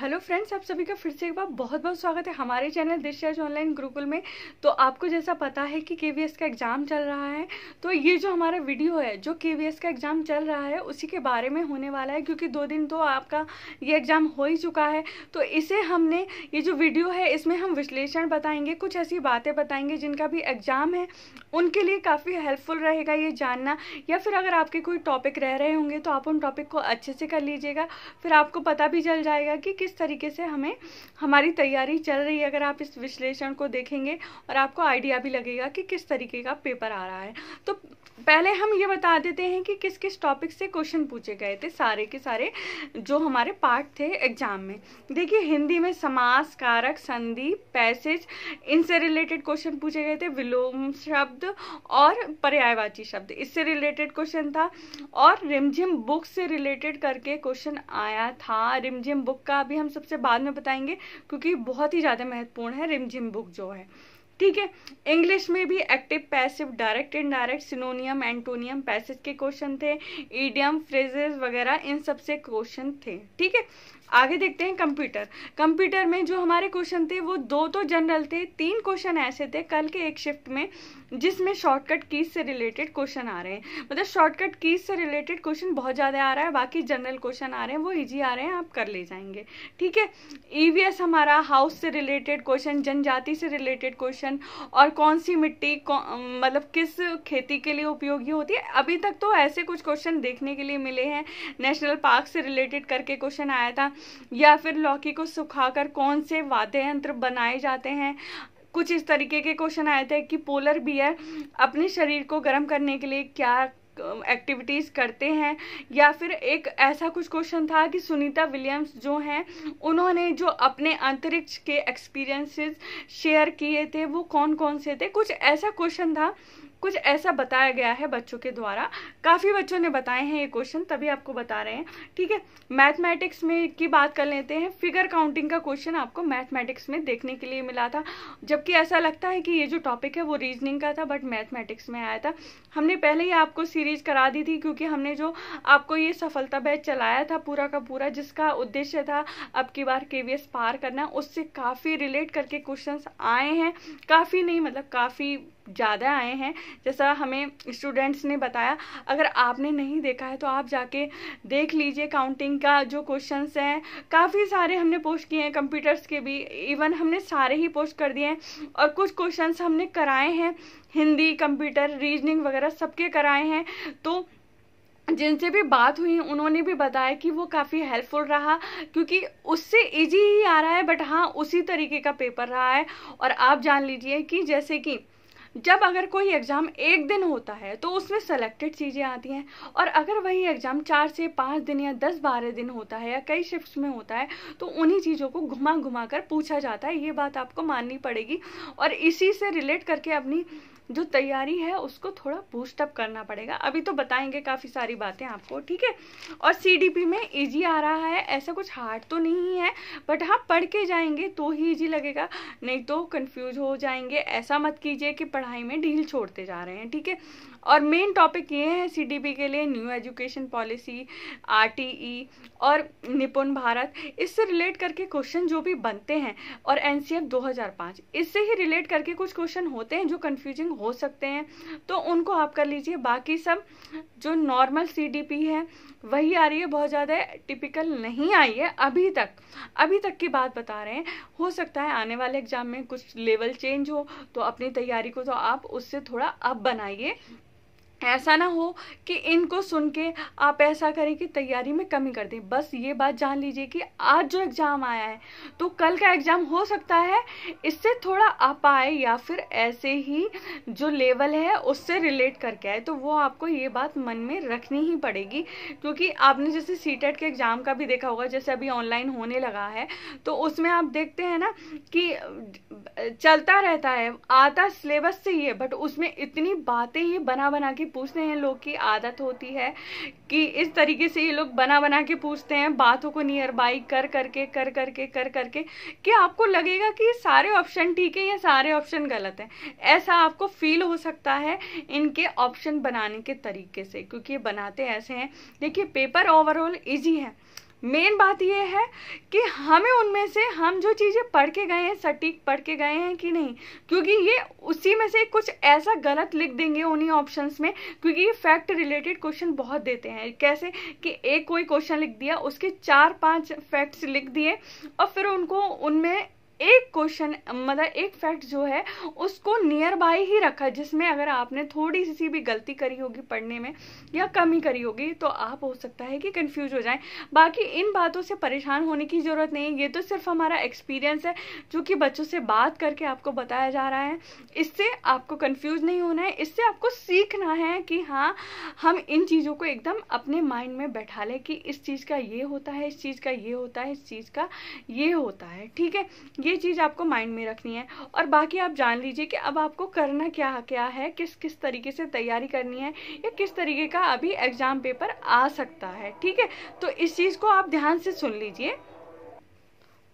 Hello friends आप सभी का फिर से एक बार बहुत बहुत स्वागत है हमारे चैनल दिशाज ऑनलाइन गुरुकुल में तो आपको जैसा पता है कि के का एग्ज़ाम चल रहा है तो ये जो हमारा वीडियो है जो के का एग्ज़ाम चल रहा है उसी के बारे में होने वाला है क्योंकि दो दिन तो आपका ये एग्ज़ाम हो ही चुका है तो इसे हमने ये जो वीडियो है इसमें हम विश्लेषण बताएंगे कुछ ऐसी बातें बताएंगे जिनका भी एग्ज़ाम है उनके लिए काफ़ी हेल्पफुल रहेगा ये जानना या फिर अगर आपके कोई टॉपिक रह रहे होंगे तो आप उन टॉपिक को अच्छे से कर लीजिएगा फिर आपको पता भी चल जाएगा कि किस तरीके से हमें हमारी तैयारी चल रही है अगर आप इस विश्लेषण को देखेंगे और आपको आइडिया भी लगेगा कि किस तरीके का पेपर आ रहा है तो पहले हम ये बता देते हैं कि किस किस टॉपिक से क्वेश्चन पूछे गए थे सारे के सारे जो हमारे पार्ट थे एग्जाम में देखिए हिंदी में समास कारक संधि पैसेज इनसे रिलेटेड क्वेश्चन पूछे गए थे विलोम शब्द और पर्यायवाची शब्द इससे रिलेटेड क्वेश्चन था और रिमझिम बुक से रिलेटेड करके क्वेश्चन आया था रिमझिम बुक का अभी हम सबसे बाद में बताएंगे क्योंकि बहुत ही ज़्यादा महत्वपूर्ण है रिमझिम बुक जो है ठीक है इंग्लिश में भी active passive direct indirect synonym antonym passage के क्वेश्चन थे ईडियम फ्रेजेस वगैरह इन सब से क्वेश्चन थे ठीक है आगे देखते हैं कंप्यूटर कंप्यूटर में जो हमारे क्वेश्चन थे वो दो तो जनरल थे तीन क्वेश्चन ऐसे थे कल के एक शिफ्ट में जिसमें शॉर्टकट कीज से रिलेटेड क्वेश्चन आ रहे हैं मतलब शॉर्टकट कीज से रिलेटेड क्वेश्चन बहुत ज़्यादा आ रहा है बाकी जनरल क्वेश्चन आ रहे हैं वो ईजी आ रहे हैं आप कर ले जाएंगे ठीक है ई e हमारा हाउस से रिलेटेड क्वेश्चन जनजाति से रिलेटेड क्वेश्चन और कौन सी मिट्टी मतलब किस खेती के लिए उपयोगी होती है अभी तक तो ऐसे कुछ क्वेश्चन देखने के लिए मिले हैं नेशनल पार्क से रिलेटेड करके क्वेश्चन आया था या फिर लौकी को सुखाकर कौन से वाद्य यंत्र बनाए जाते हैं कुछ इस तरीके के क्वेश्चन आए थे कि पोलर बियर अपने शरीर को गर्म करने के लिए क्या एक्टिविटीज़ करते हैं या फिर एक ऐसा कुछ क्वेश्चन था कि सुनीता विलियम्स जो हैं उन्होंने जो अपने अंतरिक्ष के एक्सपीरियंसेस शेयर किए थे वो कौन कौन से थे कुछ ऐसा क्वेश्चन था कुछ ऐसा बताया गया है बच्चों के द्वारा काफ़ी बच्चों ने बताए हैं ये क्वेश्चन तभी आपको बता रहे हैं ठीक है मैथमेटिक्स में की बात कर लेते हैं फिगर काउंटिंग का क्वेश्चन आपको मैथमेटिक्स में देखने के लिए मिला था जबकि ऐसा लगता है कि ये जो टॉपिक है वो रीजनिंग का था बट मैथमेटिक्स में आया था हमने पहले ही आपको सीरीज करा दी थी क्योंकि हमने जो आपको ये सफलता बैच चलाया था पूरा का पूरा जिसका उद्देश्य था अब की बार के पार करना उससे काफ़ी रिलेट करके क्वेश्चन आए हैं काफ़ी नहीं मतलब काफ़ी ज़्यादा आए हैं जैसा हमें स्टूडेंट्स ने बताया अगर आपने नहीं देखा है तो आप जाके देख लीजिए काउंटिंग का जो क्वेश्चंस हैं काफ़ी सारे हमने पोस्ट किए हैं कंप्यूटर्स के भी इवन हमने सारे ही पोस्ट कर दिए हैं और कुछ क्वेश्चंस हमने कराए हैं हिंदी कंप्यूटर रीजनिंग वगैरह सबके कराए हैं तो जिनसे भी बात हुई उन्होंने भी बताया कि वो काफ़ी हेल्पफुल रहा क्योंकि उससे इजी ही आ रहा है बट हाँ उसी तरीके का पेपर रहा है और आप जान लीजिए कि जैसे कि जब अगर कोई एग्ज़ाम एक दिन होता है तो उसमें सेलेक्टेड चीज़ें आती हैं और अगर वही एग्ज़ाम चार से पाँच दिन या दस बारह दिन होता है या कई शिफ्ट में होता है तो उन्हीं चीज़ों को घुमा घुमा कर पूछा जाता है ये बात आपको माननी पड़ेगी और इसी से रिलेट करके अपनी जो तैयारी है उसको थोड़ा बूस्टअप करना पड़ेगा अभी तो बताएंगे काफ़ी सारी बातें आपको ठीक है और सी में ईजी आ रहा है ऐसा कुछ हार्ड तो नहीं है बट हाँ पढ़ के जाएंगे तो ही ईजी लगेगा नहीं तो कन्फ्यूज हो जाएंगे ऐसा मत कीजिए कि पढ़ पढ़ाई में ढील छोड़ते जा रहे हैं ठीक है और मेन टॉपिक ये है सीडीपी के लिए न्यू एजुकेशन पॉलिसी आरटीई और निपुण भारत इससे रिलेट करके क्वेश्चन जो भी बनते हैं और एन 2005 इससे ही रिलेट करके कुछ क्वेश्चन होते हैं जो कन्फ्यूजिंग हो सकते हैं तो उनको आप कर लीजिए बाकी सब जो नॉर्मल सी है वही आ रही है बहुत ज़्यादा टिपिकल नहीं आई है अभी तक अभी तक की बात बता रहे हैं हो सकता है आने वाले एग्जाम में कुछ लेवल चेंज हो तो अपनी तैयारी को तो आप उससे थोड़ा अप बनाइए ऐसा ना हो कि इनको सुन के आप ऐसा करें कि तैयारी में कमी कर दें बस ये बात जान लीजिए कि आज जो एग्ज़ाम आया है तो कल का एग्ज़ाम हो सकता है इससे थोड़ा आप आए या फिर ऐसे ही जो लेवल है उससे रिलेट करके आए तो वो आपको ये बात मन में रखनी ही पड़ेगी क्योंकि आपने जैसे सी e के एग्ज़ाम का भी देखा होगा जैसे अभी ऑनलाइन होने लगा है तो उसमें आप देखते हैं ना कि चलता रहता है आता सिलेबस से ही है बट उसमें इतनी बातें ही बना बना के कि पूछते हैं लोग की आदत होती है कि इस तरीके से ये लोग बना बना के पूछते हैं बातों को नियर बाई कर करके कर करके कर करके कर कि आपको लगेगा कि सारे ऑप्शन ठीक है या सारे ऑप्शन गलत हैं ऐसा आपको फील हो सकता है इनके ऑप्शन बनाने के तरीके से क्योंकि ये बनाते ऐसे हैं देखिए पेपर ओवरऑल ईजी है मेन बात यह है कि हमें उनमें से हम जो चीज़ें पढ़ के गए हैं सटीक पढ़ के गए हैं कि नहीं क्योंकि ये उसी में से कुछ ऐसा गलत लिख देंगे उन्हीं ऑप्शंस में क्योंकि ये फैक्ट रिलेटेड क्वेश्चन बहुत देते हैं कैसे कि एक कोई क्वेश्चन लिख दिया उसके चार पांच फैक्ट्स लिख दिए और फिर उनको उनमें एक क्वेश्चन मतलब एक फैक्ट जो है उसको नियर बाय ही रखा जिसमें अगर आपने थोड़ी सी भी गलती करी होगी पढ़ने में या कमी करी होगी तो आप हो सकता है कि कंफ्यूज हो जाएं बाकी इन बातों से परेशान होने की ज़रूरत नहीं ये तो सिर्फ हमारा एक्सपीरियंस है जो कि बच्चों से बात करके आपको बताया जा रहा है इससे आपको कन्फ्यूज नहीं होना है इससे आपको सीखना है कि हाँ हम इन चीज़ों को एकदम अपने माइंड में बैठा लें कि इस चीज़ का ये होता है इस चीज़ का ये होता है इस चीज़ का ये होता है ठीक है ये चीज़ आपको माइंड में रखनी है और बाकी आप जान लीजिए कि अब आपको करना क्या क्या है किस किस तरीके से तैयारी करनी है या किस तरीके का अभी एग्ज़ाम पेपर आ सकता है ठीक है तो इस चीज़ को आप ध्यान से सुन लीजिए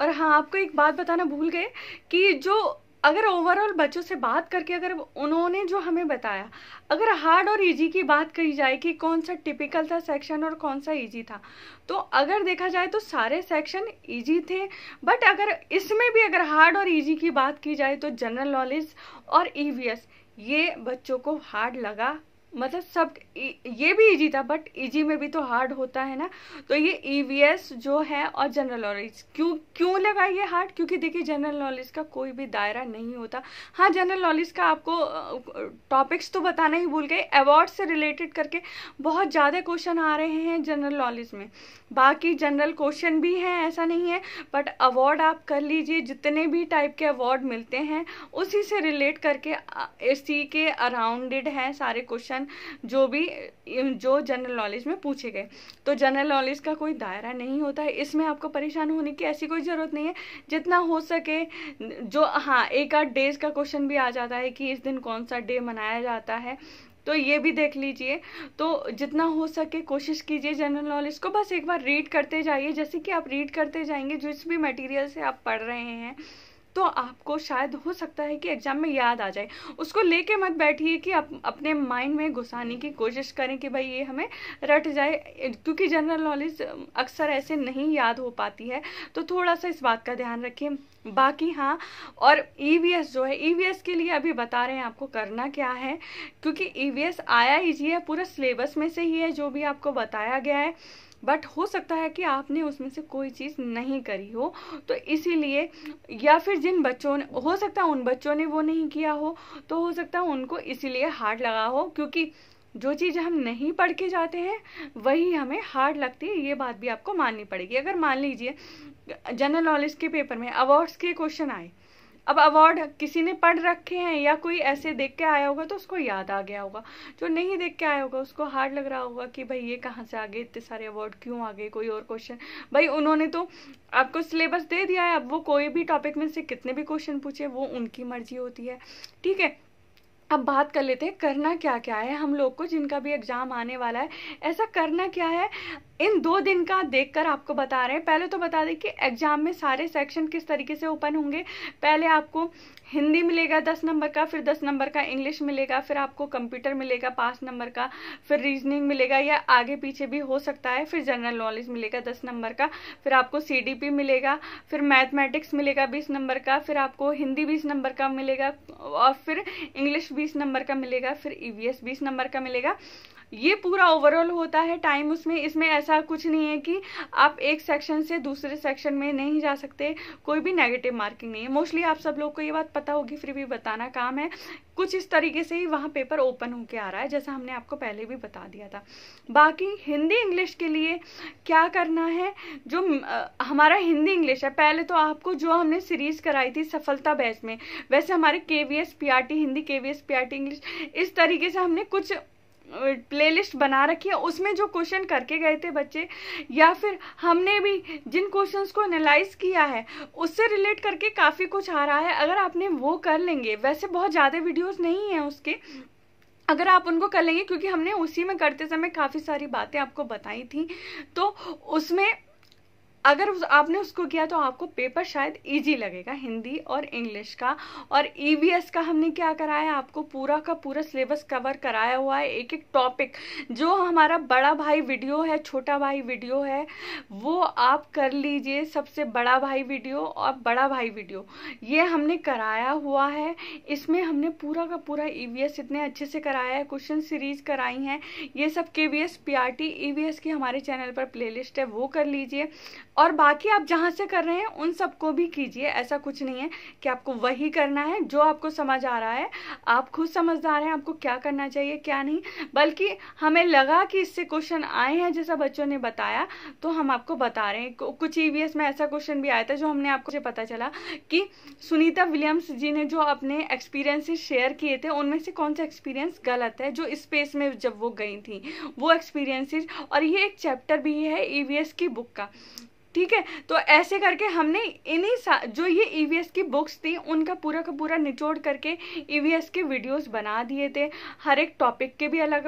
और हाँ आपको एक बात बताना भूल गए कि जो अगर ओवरऑल बच्चों से बात करके अगर उन्होंने जो हमें बताया अगर हार्ड और इजी की बात कही जाए कि कौन सा टिपिकल था सेक्शन और कौन सा इजी था तो अगर देखा जाए तो सारे सेक्शन इजी थे बट अगर इसमें भी अगर हार्ड और इजी की बात की जाए तो जनरल नॉलेज और ईवीएस e ये बच्चों को हार्ड लगा मतलब सब ये भी इजी था बट इजी में भी तो हार्ड होता है ना तो ये ईवीएस e जो है और जनरल नॉलेज क्यों क्यों लगा ये हार्ड क्योंकि देखिए जनरल नॉलेज का कोई भी दायरा नहीं होता हाँ जनरल नॉलेज का आपको टॉपिक्स तो बताना ही भूल गए अवार्ड से रिलेटेड करके बहुत ज़्यादा क्वेश्चन आ रहे हैं जनरल नॉलेज में बाकी जनरल क्वेश्चन भी हैं ऐसा नहीं है बट अवार्ड आप कर लीजिए जितने भी टाइप के अवार्ड मिलते हैं उसी से रिलेट करके इसी के अराउंडेड हैं सारे क्वेश्चन क्वेश्चन जो भी जो जनरल नॉलेज में पूछे गए तो जनरल नॉलेज का कोई दायरा नहीं होता है इसमें आपको परेशान होने की ऐसी कोई ज़रूरत नहीं है जितना हो सके जो हाँ एक आठ डेज का क्वेश्चन भी आ जाता है कि इस दिन कौन सा डे मनाया जाता है तो ये भी देख लीजिए तो जितना हो सके कोशिश कीजिए जनरल नॉलेज को बस एक बार रीड करते जाइए जैसे कि आप रीड करते जाएंगे जिस भी मटेरियल से आप पढ़ रहे हैं तो आपको शायद हो सकता है कि एग्ज़ाम में याद आ जाए उसको लेके मत बैठिए कि आप अपने माइंड में घुसाने की कोशिश करें कि भाई ये हमें रट जाए क्योंकि जनरल नॉलेज अक्सर ऐसे नहीं याद हो पाती है तो थोड़ा सा इस बात का ध्यान रखिए बाकी हाँ और ई e जो है ई e के लिए अभी बता रहे हैं आपको करना क्या है क्योंकि ई e आया ही जी है पूरा सिलेबस में से ही है जो भी आपको बताया गया है बट हो सकता है कि आपने उसमें से कोई चीज़ नहीं करी हो तो इसीलिए या फिर जिन बच्चों ने हो सकता है उन बच्चों ने वो नहीं किया हो तो हो सकता है उनको इसीलिए हार्ड लगा हो क्योंकि जो चीज़ हम नहीं पढ़ के जाते हैं वही हमें हार्ड लगती है ये बात भी आपको माननी पड़ेगी अगर मान लीजिए जनरल नॉलेज के पेपर में अवार्ड्स के क्वेश्चन आए अब अवार्ड किसी ने पढ़ रखे हैं या कोई ऐसे देख के आया होगा तो उसको याद आ गया होगा जो नहीं देख के आया होगा उसको हार्ड लग रहा होगा कि भाई ये कहाँ से आ गए इतने सारे अवार्ड क्यों आ गए कोई और क्वेश्चन भाई उन्होंने तो आपको सिलेबस दे दिया है अब वो कोई भी टॉपिक में से कितने भी क्वेश्चन पूछे वो उनकी मर्जी होती है ठीक है अब बात कर लेते हैं करना क्या क्या है हम लोग को जिनका भी एग्ज़ाम आने वाला है ऐसा करना क्या है इन दो दिन का देखकर आपको बता रहे हैं पहले तो बता दें कि एग्ज़ाम में सारे सेक्शन किस तरीके से ओपन होंगे पहले आपको हिंदी मिलेगा दस नंबर का फिर दस नंबर का इंग्लिश मिलेगा फिर आपको कंप्यूटर मिलेगा पाँच नंबर का फिर रीजनिंग मिलेगा या आगे पीछे भी हो सकता है फिर जनरल नॉलेज मिलेगा दस नंबर का फिर आपको सी मिलेगा फिर मैथमेटिक्स मिलेगा बीस नंबर का फिर आपको हिंदी बीस नंबर का मिलेगा और फिर इंग्लिश बीस नंबर का मिलेगा फिर ई e वी नंबर का मिलेगा ये पूरा ओवरऑल होता है टाइम उसमें इसमें ऐसा कुछ नहीं है कि आप एक सेक्शन से दूसरे सेक्शन में नहीं जा सकते कोई भी नेगेटिव मार्किंग नहीं है मोस्टली आप सब लोग को ये बात पता होगी फिर भी बताना काम है कुछ इस तरीके से ही वहाँ पेपर ओपन होके आ रहा है जैसा हमने आपको पहले भी बता दिया था बाकी हिंदी इंग्लिश के लिए क्या करना है जो आ, हमारा हिंदी इंग्लिश है पहले तो आपको जो हमने सीरीज कराई थी सफलता बैच में वैसे हमारे K V S P R T Hindi K V S P R T English इस तरीके से हमने कुछ प्लेलिस्ट बना रखी है उसमें जो क्वेश्चन करके गए थे बच्चे या फिर हमने भी जिन क्वेश्चंस को एनालाइज किया है उससे रिलेट करके काफ़ी कुछ आ रहा है अगर आपने वो कर लेंगे वैसे बहुत ज़्यादा वीडियोस नहीं हैं उसके अगर आप उनको कर लेंगे क्योंकि हमने उसी में करते समय काफ़ी सारी बातें आपको बताई थी तो उसमें अगर उस आपने उसको किया तो आपको पेपर शायद इजी लगेगा हिंदी और इंग्लिश का और ई e का हमने क्या कराया आपको पूरा का पूरा सिलेबस कवर कराया हुआ है एक एक टॉपिक जो हमारा बड़ा भाई वीडियो है छोटा भाई वीडियो है वो आप कर लीजिए सबसे बड़ा भाई वीडियो और बड़ा भाई वीडियो ये हमने कराया हुआ है इसमें हमने पूरा का पूरा ई e इतने अच्छे से कराया है क्वेश्चन सीरीज कराई हैं ये सब के वी एस की हमारे चैनल पर प्लेलिस्ट है वो कर लीजिए और बाकी आप जहाँ से कर रहे हैं उन सबको भी कीजिए ऐसा कुछ नहीं है कि आपको वही करना है जो आपको समझ आ रहा है आप खुद समझदार हैं आपको क्या करना चाहिए क्या नहीं बल्कि हमें लगा कि इससे क्वेश्चन आए हैं जैसा बच्चों ने बताया तो हम आपको बता रहे हैं कुछ ई e में ऐसा क्वेश्चन भी आया था जो हमने आपको पता चला कि सुनीता विलियम्स जी ने जो अपने एक्सपीरियंसेस शेयर किए थे उनमें से कौन सा एक्सपीरियंस गलत है जो स्पेस में जब वो गई थी वो एक्सपीरियंसेस और ये एक चैप्टर भी है ई e की बुक का ठीक है तो ऐसे करके हमने इन्हीं जो ये ईवीएस e की बुक्स थी उनका पूरा का पूरा निचोड़ करके ईवीएस e के वीडियोस बना दिए थे हर एक टॉपिक के भी अलग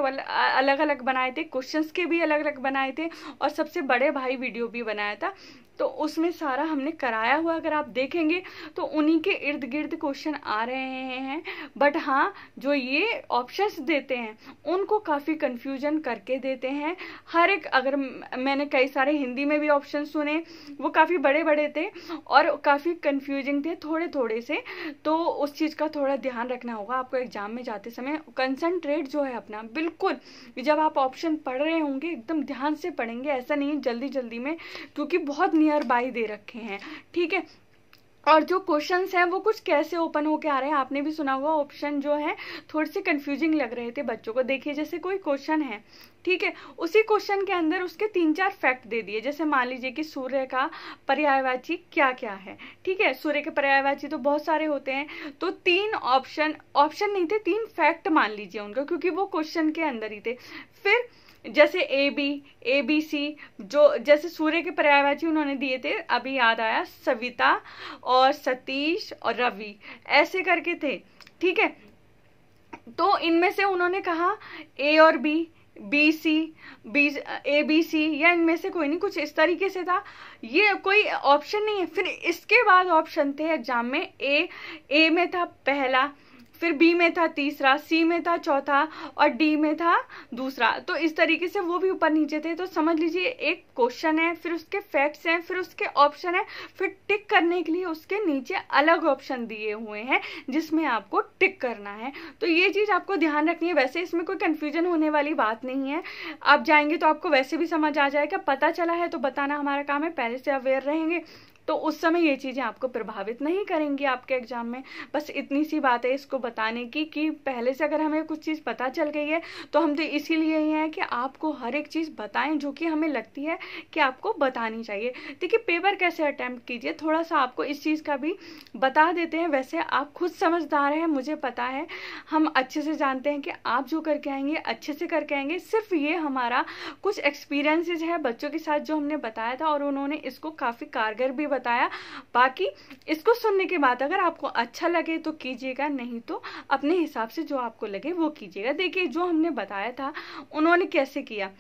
अलग अलग बनाए थे क्वेश्चंस के भी अलग अलग बनाए थे और सबसे बड़े भाई वीडियो भी बनाया था तो उसमें सारा हमने कराया हुआ अगर आप देखेंगे तो उन्हीं के इर्द गिर्द क्वेश्चन आ रहे हैं बट हाँ जो ये ऑप्शंस देते हैं उनको काफ़ी कंफ्यूजन करके देते हैं हर एक अगर मैंने कई सारे हिंदी में भी ऑप्शन सुने वो काफ़ी बड़े बड़े थे और काफ़ी कन्फ्यूजिंग थे थोड़े थोड़े से तो उस चीज़ का थोड़ा ध्यान रखना होगा आपको एग्जाम में जाते समय कंसनट्रेट जो है अपना बिल्कुल जब आप ऑप्शन पढ़ रहे होंगे एकदम ध्यान से पढ़ेंगे ऐसा नहीं जल्दी जल्दी में क्योंकि बहुत नियर बाई दे रखे हैं ठीक है और जो क्वेश्चन हैं वो कुछ कैसे ओपन होके आ रहे हैं आपने भी सुना हुआ ऑप्शन जो है थोड़े से कंफ्यूजिंग लग रहे थे बच्चों को देखिए जैसे कोई क्वेश्चन है ठीक है उसी क्वेश्चन के अंदर उसके तीन चार फैक्ट दे दिए जैसे मान लीजिए कि सूर्य का पर्यायवाची क्या क्या है ठीक है सूर्य के पर्यायवाची तो बहुत सारे होते हैं तो तीन ऑप्शन ऑप्शन नहीं थे तीन फैक्ट मान लीजिए उनका क्योंकि वो क्वेश्चन के अंदर ही थे फिर जैसे ए बी ए बी सी जो जैसे सूर्य के पर्यायवाची उन्होंने दिए थे अभी याद आया सविता और सतीश और रवि ऐसे करके थे ठीक है तो इनमें से उन्होंने कहा ए और B B C B A B C या इनमें से कोई नहीं कुछ इस तरीके से था ये कोई ऑप्शन नहीं है फिर इसके बाद ऑप्शन थे एग्जाम में ए ए में था पहला फिर बी में था तीसरा सी में था चौथा और डी में था दूसरा तो इस तरीके से वो भी ऊपर नीचे थे तो समझ लीजिए एक क्वेश्चन है फिर उसके फैक्ट्स हैं फिर उसके ऑप्शन है फिर टिक करने के लिए उसके नीचे अलग ऑप्शन दिए हुए हैं जिसमें आपको टिक करना है तो ये चीज़ आपको ध्यान रखनी है वैसे इसमें कोई कन्फ्यूजन होने वाली बात नहीं है आप जाएंगे तो आपको वैसे भी समझ आ जाएगा पता चला है तो बताना हमारा काम है पहले से अवेयर रहेंगे तो उस समय ये चीज़ें आपको प्रभावित नहीं करेंगी आपके एग्ज़ाम में बस इतनी सी बात है इसको बताने की कि पहले से अगर हमें कुछ चीज़ पता चल गई है तो हम तो इसीलिए ही हैं कि आपको हर एक चीज़ बताएं जो कि हमें लगती है कि आपको बतानी चाहिए देखिए पेपर कैसे अटैम्प्ट कीजिए थोड़ा सा आपको इस चीज़ का भी बता देते हैं वैसे आप खुद समझदार हैं मुझे पता है हम अच्छे से जानते हैं कि आप जो करके आएंगे अच्छे से करके आएंगे सिर्फ ये हमारा कुछ एक्सपीरियंसिस है बच्चों के साथ जो हमने बताया था और उन्होंने इसको काफ़ी कारगर भी बताया बाकी इसको सुनने के बाद अगर आपको अच्छा लगे तो कीजिएगा नहीं तो अपने हिसाब से जो आपको लगे वो कीजिएगा देखिए जो हमने बताया था उन्होंने कैसे किया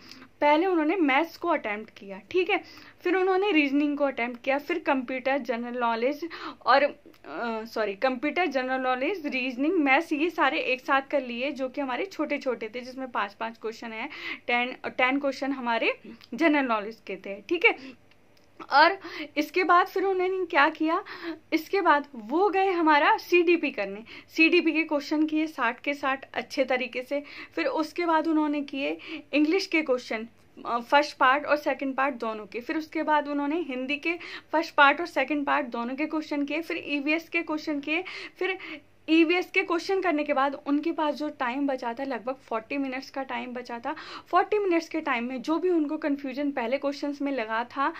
पहले उन्होंने मैथ्स को अटैम्प्ट किया ठीक है फिर उन्होंने रीजनिंग को अटैम्प्ट किया फिर कंप्यूटर जनरल नॉलेज और sorry computer general knowledge reasoning maths ये सारे एक साथ कर लिए जो कि हमारे छोटे छोटे थे जिसमें पांच पांच क्वेश्चन हैं टेन टेन क्वेश्चन हमारे जनरल नॉलेज के थे ठीक है और इसके बाद फिर उन्होंने क्या किया इसके बाद वो गए हमारा सीडीपी करने सीडीपी के क्वेश्चन किए साठ के साठ अच्छे तरीके से फिर उसके बाद उन्होंने किए इंग्लिश के क्वेश्चन फर्स्ट पार्ट और सेकंड पार्ट दोनों के फिर उसके बाद उन्होंने हिंदी के फर्स्ट पार्ट और सेकंड पार्ट दोनों के क्वेश्चन किए फिर ईवीएस e के क्वेश्चन किए फिर ई e के क्वेश्चन करने के बाद उनके पास जो टाइम बचा था लगभग 40 मिनट्स का टाइम बचा था 40 मिनट्स के टाइम में जो भी उनको कन्फ्यूजन पहले क्वेश्चंस में लगा था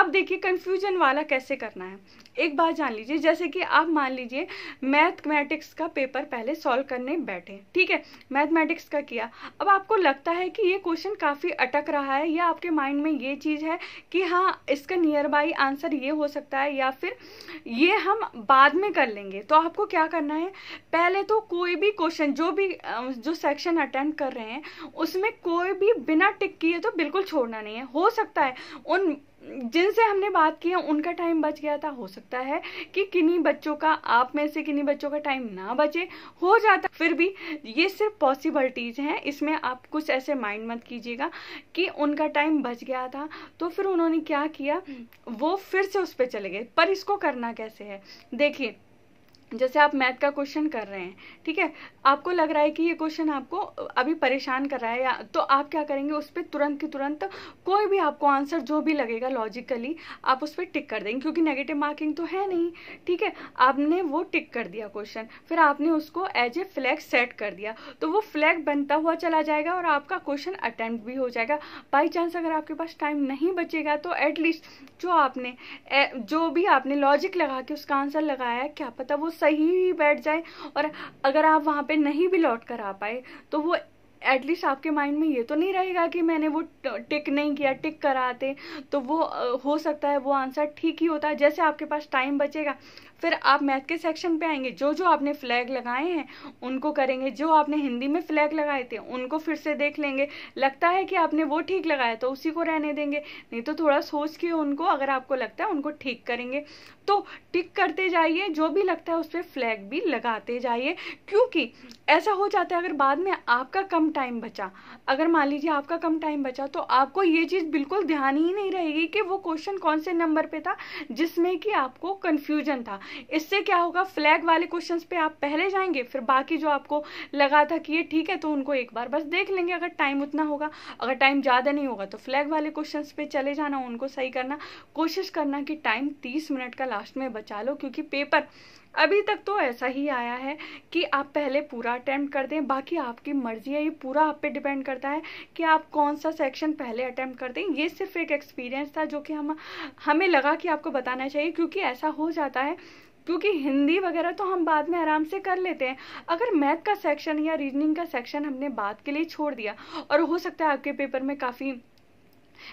अब देखिए कन्फ्यूजन वाला कैसे करना है एक बात जान लीजिए जैसे कि आप मान लीजिए मैथमेटिक्स का पेपर पहले सॉल्व करने बैठे ठीक है मैथमेटिक्स का किया अब आपको लगता है कि ये क्वेश्चन काफ़ी अटक रहा है या आपके माइंड में ये चीज़ है कि हाँ इसका नियर बाई आंसर ये हो सकता है या फिर ये हम बाद में कर लेंगे तो आपको क्या करना है हैं पहले तो कोई भी क्वेश्चन जो भी जो सेक्शन अटेंड कर रहे हैं उसमें कोई भी बिना टिक किए तो बिल्कुल छोड़ना नहीं है हो सकता है उन जिनसे हमने बात की है उनका टाइम बच गया था हो सकता है कि किन्हीं बच्चों का आप में से किन्हीं बच्चों का टाइम ना बचे हो जाता फिर भी ये सिर्फ पॉसिबिलिटीज़ हैं इसमें आप कुछ ऐसे माइंड मत कीजिएगा कि उनका टाइम बच गया था तो फिर उन्होंने क्या किया हम्म। वो फिर से उस पर चले गए पर इसको करना कैसे है देखिए जैसे आप मैथ का क्वेश्चन कर रहे हैं ठीक है आपको लग रहा है कि ये क्वेश्चन आपको अभी परेशान कर रहा है या तो आप क्या करेंगे उस पर तुरंत की तुरंत कोई भी आपको आंसर जो भी लगेगा लॉजिकली आप उस पर टिक कर देंगे क्योंकि नेगेटिव मार्किंग तो है नहीं ठीक है आपने वो टिक कर दिया क्वेश्चन फिर आपने उसको एज ए फ्लैग सेट कर दिया तो वो फ्लैग बनता हुआ चला जाएगा और आपका क्वेश्चन अटैम्प्ट भी हो जाएगा बाई चांस अगर आपके पास टाइम नहीं बचेगा तो एटलीस्ट जो आपने जो भी आपने लॉजिक लगा के उसका आंसर लगाया क्या पता वो सही ही बैठ जाए और अगर आप वहाँ पे नहीं भी लौट कर आ पाए तो वो एटलीस्ट आपके माइंड में ये तो नहीं रहेगा कि मैंने वो टिक नहीं किया टिक कराते तो वो हो सकता है वो आंसर ठीक ही होता है जैसे आपके पास टाइम बचेगा फिर आप मैथ के सेक्शन पे आएंगे जो जो आपने फ्लैग लगाए हैं उनको करेंगे जो आपने हिंदी में फ्लैग लगाए थे उनको फिर से देख लेंगे लगता है कि आपने वो ठीक लगाया तो उसी को रहने देंगे नहीं तो थोड़ा सोच के उनको अगर आपको लगता है उनको ठीक करेंगे तो टिक करते जाइए जो भी लगता है उस पर फ्लैग भी लगाते जाइए क्योंकि ऐसा हो जाता है अगर बाद में आपका कम टाइम बचा अगर मान लीजिए आपका कम टाइम बचा तो आपको ये चीज़ बिल्कुल ध्यान ही नहीं रहेगी कि वो क्वेश्चन कौन से नंबर पे था जिसमें कि आपको कन्फ्यूजन था इससे क्या होगा फ्लैग वाले क्वेश्चंस पे आप पहले जाएंगे फिर बाकी जो आपको लगा था कि ये ठीक है तो उनको एक बार बस देख लेंगे अगर टाइम उतना होगा अगर टाइम ज़्यादा नहीं होगा तो फ्लैग वाले क्वेश्चन पे चले जाना उनको सही करना कोशिश करना कि टाइम तीस मिनट का लास्ट में बचा लो क्योंकि पेपर अभी तक तो ऐसा ही आया है कि आप पहले पूरा अटैम्प्ट कर दें बाकी आपकी मर्जी है ये पूरा आप पे डिपेंड करता है कि आप कौन सा सेक्शन पहले अटैम्प्ट कर दें ये सिर्फ एक एक्सपीरियंस था जो कि हम हमें लगा कि आपको बताना चाहिए क्योंकि ऐसा हो जाता है क्योंकि हिंदी वगैरह तो हम बाद में आराम से कर लेते हैं अगर मैथ का सेक्शन या रीजनिंग का सेक्शन हमने बाद के लिए छोड़ दिया और हो सकता है आपके पेपर में काफ़ी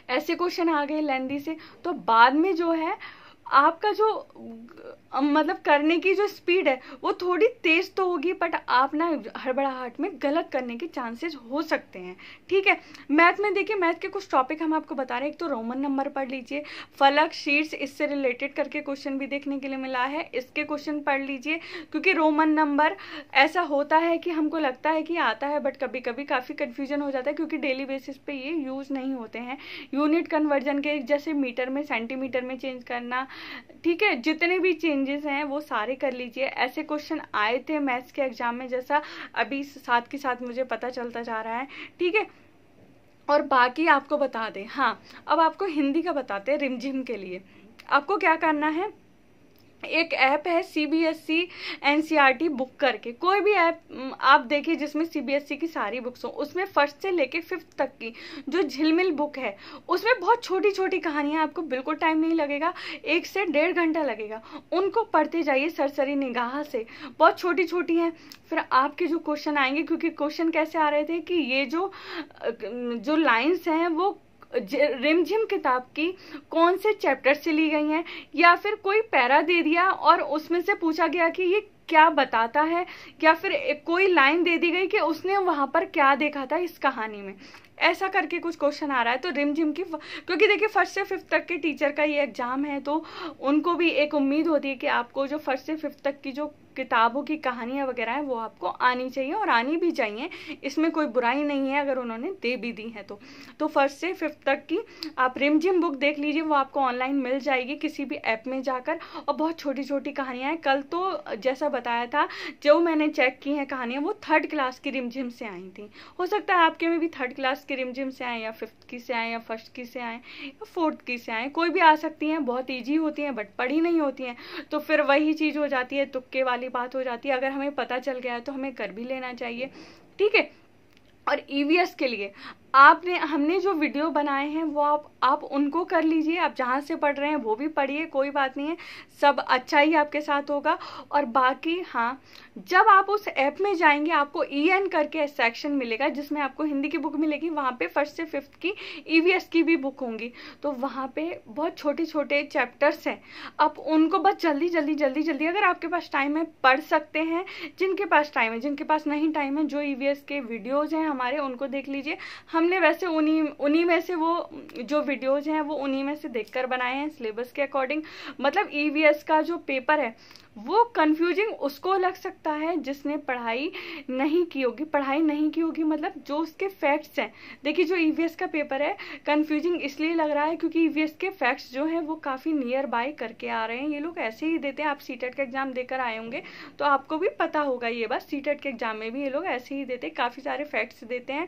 ऐसे क्वेश्चन आ गए लेंदी से तो बाद में जो है आपका जो मतलब करने की जो स्पीड है वो थोड़ी तेज़ तो होगी बट आप ना हड़बड़ाहट में गलत करने के चांसेस हो सकते हैं ठीक है मैथ में देखिए मैथ के कुछ टॉपिक हम आपको बता रहे हैं एक तो रोमन नंबर पढ़ लीजिए फलक शीट्स इससे रिलेटेड करके क्वेश्चन भी देखने के लिए मिला है इसके क्वेश्चन पढ़ लीजिए क्योंकि रोमन नंबर ऐसा होता है कि हमको लगता है कि आता है बट कभी कभी काफ़ी कन्फ्यूजन हो जाता है क्योंकि डेली बेसिस पे ये यूज़ नहीं होते हैं यूनिट कन्वर्जन के जैसे मीटर में सेंटीमीटर में चेंज करना ठीक है जितने भी चेंजेस हैं वो सारे कर लीजिए ऐसे क्वेश्चन आए थे मैथ्स के एग्जाम में जैसा अभी साथ के साथ मुझे पता चलता जा रहा है ठीक है और बाकी आपको बता दें हाँ अब आपको हिंदी का बताते हैं रिमझिम के लिए आपको क्या करना है एक ऐप है C B S C N C R T book करके कोई भी ऐप आप देखिए जिसमें सी बी एस सी की सारी बुक्स हों उसमें फर्स्ट से लेके फिफ्थ तक की जो झिलमिल बुक है उसमें बहुत छोटी छोटी कहानियाँ आपको बिल्कुल टाइम नहीं लगेगा एक से डेढ़ घंटा लगेगा उनको पढ़ते जाइए सरसरी निगाह से बहुत छोटी छोटी हैं फिर आपके जो क्वेश्चन आएंगे क्योंकि क्वेश्चन कैसे आ रहे थे कि ये जो जो लाइन्स हैं वो रिमझिम किताब की कौन से चैप्टर्स चली गई हैं या फिर कोई पैरा दे दिया और उसमें से पूछा गया कि ये क्या बताता है या फिर कोई लाइन दे दी गई कि उसने वहाँ पर क्या देखा था इस कहानी में ऐसा करके कुछ क्वेश्चन आ रहा है तो रिम जिम की क्योंकि देखिए फर्स्ट से फिफ्थ तक के टीचर का ये एग्ज़ाम है तो उनको भी एक उम्मीद होती है कि आपको जो फर्स्ट से फिफ्थ तक की जो किताबों की कहानियाँ वगैरह हैं वो आपको आनी चाहिए और आनी भी चाहिए इसमें कोई बुराई नहीं है अगर उन्होंने दे भी दी है तो तो फर्स्ट से फिफ्थ तक की आप रिमझिम बुक देख लीजिए वो आपको ऑनलाइन मिल जाएगी किसी भी ऐप में जाकर और बहुत छोटी छोटी कहानियाँ हैं कल तो जैसा बताया था जो मैंने चेक की हैं कहानियाँ वो थर्ड क्लास की रिमझिम से आई थी हो सकता है आपके में भी थर्ड क्लास की रिमझिम से आएँ या फिफ्थ की से आए या फर्स्ट की से आए या फोर्थ की से आएँ कोई भी आ सकती हैं बहुत ईजी होती हैं बट पढ़ी नहीं होती हैं तो फिर वही चीज़ हो जाती है तुक्के वाली वाली बात हो जाती है अगर हमें पता चल गया है तो हमें कर भी लेना चाहिए ठीक है और ईवीएस e के लिए आपने हमने जो वीडियो बनाए हैं वो आप आप उनको कर लीजिए आप जहाँ से पढ़ रहे हैं वो भी पढ़िए कोई बात नहीं है सब अच्छा ही आपके साथ होगा और बाकी हाँ जब आप उस ऐप में जाएंगे आपको ई e एन करके सेक्शन मिलेगा जिसमें आपको हिंदी की बुक मिलेगी वहाँ पे फर्स्ट से फिफ्थ की ई वी एस की भी बुक होंगी तो वहाँ पे बहुत छोटे छोटे चैप्टर्स हैं आप उनको बस जल्दी जल्दी जल्दी जल्दी अगर आपके पास टाइम है पढ़ सकते हैं जिनके पास टाइम है जिनके पास नहीं टाइम है जो ई वी एस के वीडियोज़ हैं हमारे उनको देख लीजिए हमने वैसे उन्हीं उन्हीं में से वो जो वीडियोज हैं वो उन्हीं में से देखकर बनाए हैं सिलेबस के अकॉर्डिंग मतलब ई e का जो पेपर है वो कंफ्यूजिंग उसको लग सकता है जिसने पढ़ाई नहीं की होगी पढ़ाई नहीं की होगी मतलब जो उसके फैक्ट्स हैं देखिए जो ईवीएस e का पेपर है कंफ्यूजिंग इसलिए लग रहा है क्योंकि ईवीएस e के फैक्ट्स जो हैं वो काफ़ी नियर बाय करके आ रहे हैं ये लोग ऐसे ही देते हैं आप सीटेट का एग्ज़ाम देकर आए होंगे तो आपको भी पता होगा ये बात सीटेट e के एग्ज़ाम में भी ये लोग ऐसे ही देते हैं काफ़ी सारे फैक्ट्स देते हैं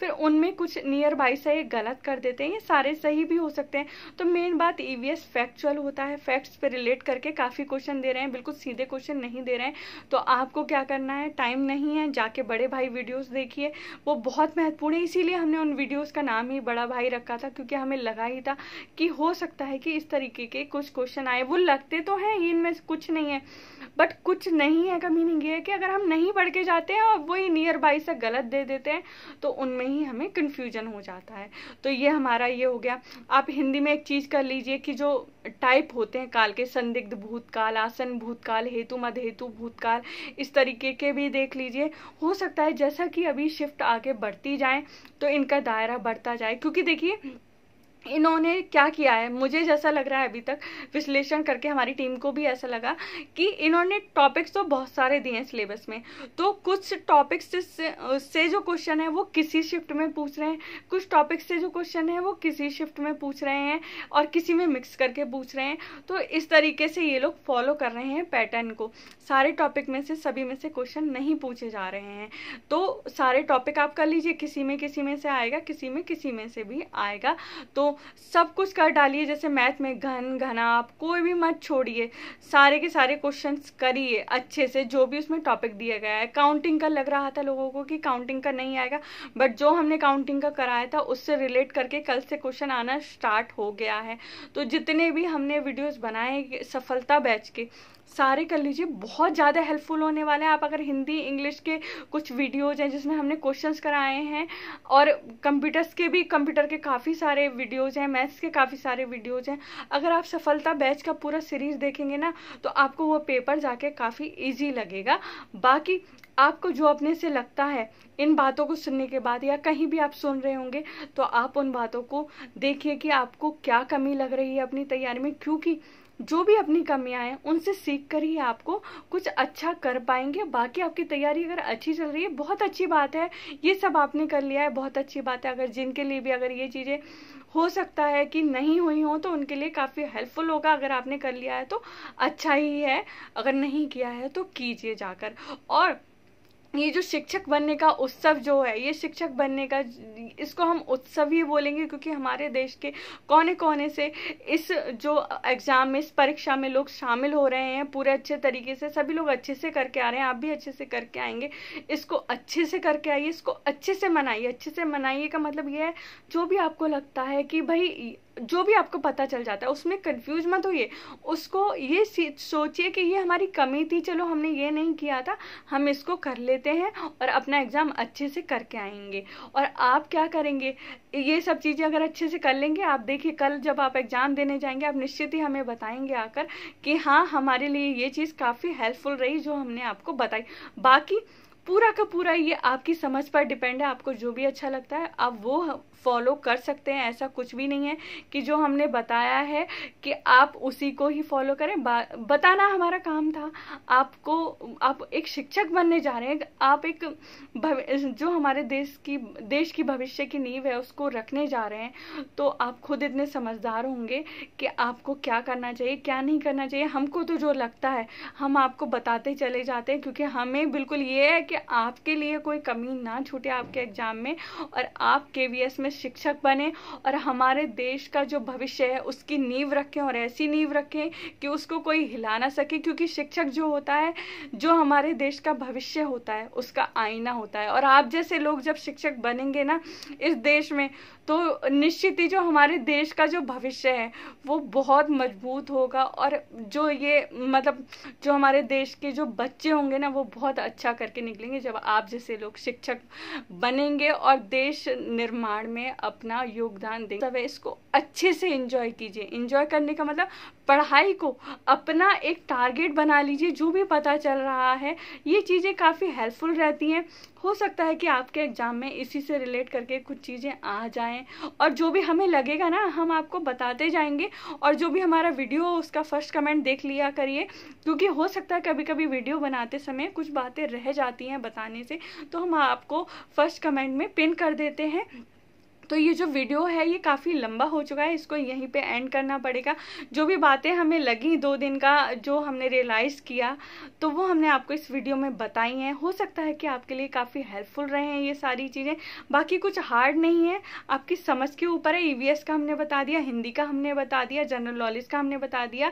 फिर उनमें कुछ नियर बाय से गलत कर देते हैं ये सारे सही भी हो सकते हैं तो मेन बात ई फैक्चुअल होता है फैक्ट्स पर रिलेट करके काफ़ी क्वेश्चन दे रहे हैं बिल्कुल कुछ सीधे क्वेश्चन नहीं दे रहे हैं तो आपको क्या करना है टाइम नहीं है जाके बड़े भाई वीडियोस देखिए वो बहुत महत्वपूर्ण है इसीलिए हमने उन वीडियोस का नाम ही बड़ा भाई रखा था क्योंकि हमें लगा ही था कि हो सकता है कि इस तरीके के कुछ क्वेश्चन आए वो लगते तो हैं इनमें कुछ नहीं है बट कुछ नहीं है का मीनिंग ये है कि अगर हम नहीं पढ़ के जाते हैं और वही नियर बाई से गलत दे देते हैं तो उनमें ही हमें कन्फ्यूजन हो जाता है तो ये हमारा ये हो गया आप हिंदी में एक चीज़ कर लीजिए कि जो टाइप होते हैं काल के संदिग्ध भूतकाल आसन भूत भूतकाल हेतु मध हेतु भूतकाल इस तरीके के भी देख लीजिए हो सकता है जैसा कि अभी शिफ्ट आगे बढ़ती जाए तो इनका दायरा बढ़ता जाए क्योंकि देखिए इन्होंने क्या किया है मुझे जैसा लग रहा है अभी तक विश्लेषण करके हमारी टीम को भी ऐसा लगा कि इन्होंने टॉपिक्स तो बहुत सारे दिए हैं सिलेबस में तो कुछ टॉपिक्स से, से जो क्वेश्चन है वो किसी शिफ्ट में पूछ रहे हैं कुछ टॉपिक्स से जो क्वेश्चन है वो किसी शिफ्ट में पूछ रहे हैं और किसी में मिक्स करके पूछ रहे हैं तो इस तरीके से ये लोग फॉलो कर रहे हैं पैटर्न को सारे टॉपिक में से सभी में से क्वेश्चन नहीं पूछे जा रहे हैं तो सारे टॉपिक आप कर लीजिए किसी में किसी में से आएगा किसी में किसी में से भी आएगा तो सब कुछ कर डालिए जैसे मैथ में घन घना आप कोई भी मत छोड़िए सारे के सारे क्वेश्चन करिए अच्छे से जो भी उसमें टॉपिक दिया गया है काउंटिंग का लग रहा था लोगों को कि काउंटिंग का नहीं आएगा बट जो हमने काउंटिंग का कराया था उससे रिलेट करके कल से क्वेश्चन आना स्टार्ट हो गया है तो जितने भी हमने वीडियोज़ बनाए सफलता बैच के सारे कर लीजिए बहुत ज़्यादा हेल्पफुल होने वाले हैं आप अगर हिंदी इंग्लिश के कुछ वीडियोज हैं जिसमें हमने क्वेश्चंस कराए हैं और कंप्यूटर्स के भी कंप्यूटर के काफ़ी सारे वीडियोज हैं मैथ्स के काफ़ी सारे वीडियोज हैं अगर आप सफलता बैच का पूरा सीरीज़ देखेंगे ना तो आपको वो पेपर जाके काफ़ी ईजी लगेगा बाकी आपको जो अपने से लगता है इन बातों को सुनने के बाद या कहीं भी आप सुन रहे होंगे तो आप उन बातों को देखिए कि आपको क्या कमी लग रही है अपनी तैयारी में क्योंकि जो भी अपनी कमियां हैं उनसे सीख कर ही आपको कुछ अच्छा कर पाएंगे बाकी आपकी तैयारी अगर अच्छी चल रही है बहुत अच्छी बात है ये सब आपने कर लिया है बहुत अच्छी बात है अगर जिनके लिए भी अगर ये चीज़ें हो सकता है कि नहीं हुई हो तो उनके लिए काफ़ी हेल्पफुल होगा अगर आपने कर लिया है तो अच्छा ही है अगर नहीं किया है तो कीजिए जाकर और ये जो शिक्षक बनने का उत्सव जो है ये शिक्षक बनने का इसको हम उत्सव ही बोलेंगे क्योंकि हमारे देश के कोने कोने से इस जो एग्ज़ाम में इस परीक्षा में लोग शामिल हो रहे हैं पूरे अच्छे तरीके से सभी लोग अच्छे से करके आ रहे हैं आप भी अच्छे से करके आएंगे इसको अच्छे से करके आइए इसको अच्छे से मनाइए अच्छे से मनाइए का मतलब ये है जो भी आपको लगता है कि भाई जो भी आपको पता चल जाता है उसमें कंफ्यूज मत होइए उसको ये सोचिए कि ये हमारी कमी थी चलो हमने ये नहीं किया था हम इसको कर लेते हैं और अपना एग्ज़ाम अच्छे से करके आएंगे और आप क्या करेंगे ये सब चीज़ें अगर अच्छे से कर लेंगे आप देखिए कल जब आप एग्ज़ाम देने जाएंगे आप निश्चित ही हमें बताएंगे आकर कि हाँ हमारे लिए ये चीज़ काफ़ी हेल्पफुल रही जो हमने आपको बताई बाकी पूरा का पूरा ये आपकी समझ पर डिपेंड है आपको जो भी अच्छा लगता है आप वो फॉलो कर सकते हैं ऐसा कुछ भी नहीं है कि जो हमने बताया है कि आप उसी को ही फॉलो करें बताना हमारा काम था आपको आप एक शिक्षक बनने जा रहे हैं आप एक जो हमारे देश की देश की भविष्य की नींव है उसको रखने जा रहे हैं तो आप खुद इतने समझदार होंगे कि आपको क्या करना चाहिए क्या नहीं करना चाहिए हमको तो जो लगता है हम आपको बताते चले जाते हैं क्योंकि हमें बिल्कुल ये है कि आपके लिए कोई कमी ना छूटे आपके एग्ज़ाम में और आप के में में शिक्षक बने और हमारे देश का जो भविष्य है उसकी नींव रखें और ऐसी नींव रखें कि उसको कोई हिला ना सके क्योंकि शिक्षक जो होता है जो हमारे देश का भविष्य होता है उसका आईना होता है और आप जैसे लोग जब शिक्षक बनेंगे ना इस देश में तो निश्चित ही जो हमारे देश का जो भविष्य है वो बहुत मजबूत होगा और जो ये मतलब जो हमारे देश के जो बच्चे होंगे ना वो बहुत अच्छा करके निकलेंगे जब आप जैसे लोग शिक्षक बनेंगे और देश निर्माण में में अपना योगदान दें तब इसको अच्छे से इंजॉय कीजिए इंजॉय करने का मतलब पढ़ाई को अपना एक टारगेट बना लीजिए जो भी पता चल रहा है ये चीज़ें काफ़ी हेल्पफुल रहती हैं हो सकता है कि आपके एग्ज़ाम में इसी से रिलेट करके कुछ चीज़ें आ जाएं और जो भी हमें लगेगा ना हम आपको बताते जाएंगे और जो भी हमारा वीडियो उसका फर्स्ट कमेंट देख लिया करिए क्योंकि हो सकता है कभी कभी वीडियो बनाते समय कुछ बातें रह जाती हैं बताने से तो हम आपको फर्स्ट कमेंट में पिन कर देते हैं तो ये जो वीडियो है ये काफ़ी लंबा हो चुका है इसको यहीं पे एंड करना पड़ेगा जो भी बातें हमें लगी दो दिन का जो हमने रियलाइज़ किया तो वो हमने आपको इस वीडियो में बताई हैं हो सकता है कि आपके लिए काफ़ी हेल्पफुल रहे हैं ये सारी चीज़ें बाकी कुछ हार्ड नहीं है आपकी समझ के ऊपर है ई e का हमने बता दिया हिंदी का हमने बता दिया जनरल नॉलेज का हमने बता दिया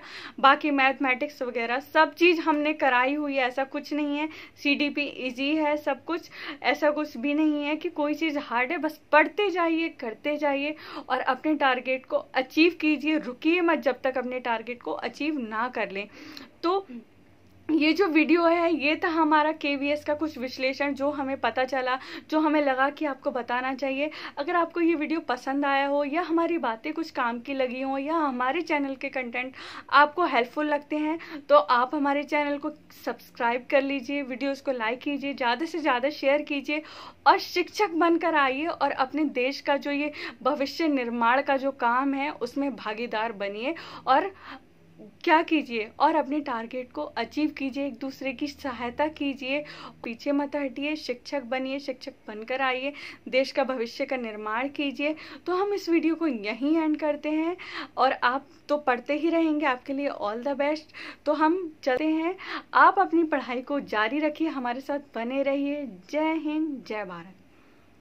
बाकी मैथमेटिक्स वगैरह सब चीज़ हमने कराई हुई है ऐसा कुछ नहीं है सी डी है सब कुछ ऐसा कुछ भी नहीं है कि कोई चीज़ हार्ड है बस पढ़ते जाइए कीजिए करते जाइए और अपने टारगेट को अचीव कीजिए रुकिए मत जब तक अपने टारगेट को अचीव ना कर लें तो हम्म। ये जो वीडियो है ये था हमारा के का कुछ विश्लेषण जो हमें पता चला जो हमें लगा कि आपको बताना चाहिए अगर आपको ये वीडियो पसंद आया हो या हमारी बातें कुछ काम की लगी हो या हमारे चैनल के कंटेंट आपको हेल्पफुल लगते हैं तो आप हमारे चैनल को सब्सक्राइब कर लीजिए वीडियोज़ को लाइक कीजिए ज़्यादा से ज़्यादा शेयर कीजिए और शिक्षक बनकर आइए और अपने देश का जो ये भविष्य निर्माण का जो काम है उसमें भागीदार बनिए और क्या कीजिए और अपने टारगेट को अचीव कीजिए एक दूसरे की सहायता कीजिए पीछे मत हटिए शिक्षक बनिए शिक्षक बनकर आइए देश का भविष्य का निर्माण कीजिए तो हम इस वीडियो को यहीं एंड करते हैं और आप तो पढ़ते ही रहेंगे आपके लिए ऑल द बेस्ट तो हम चलते हैं आप अपनी पढ़ाई को जारी रखिए हमारे साथ बने रहिए जय हिंद जय भारत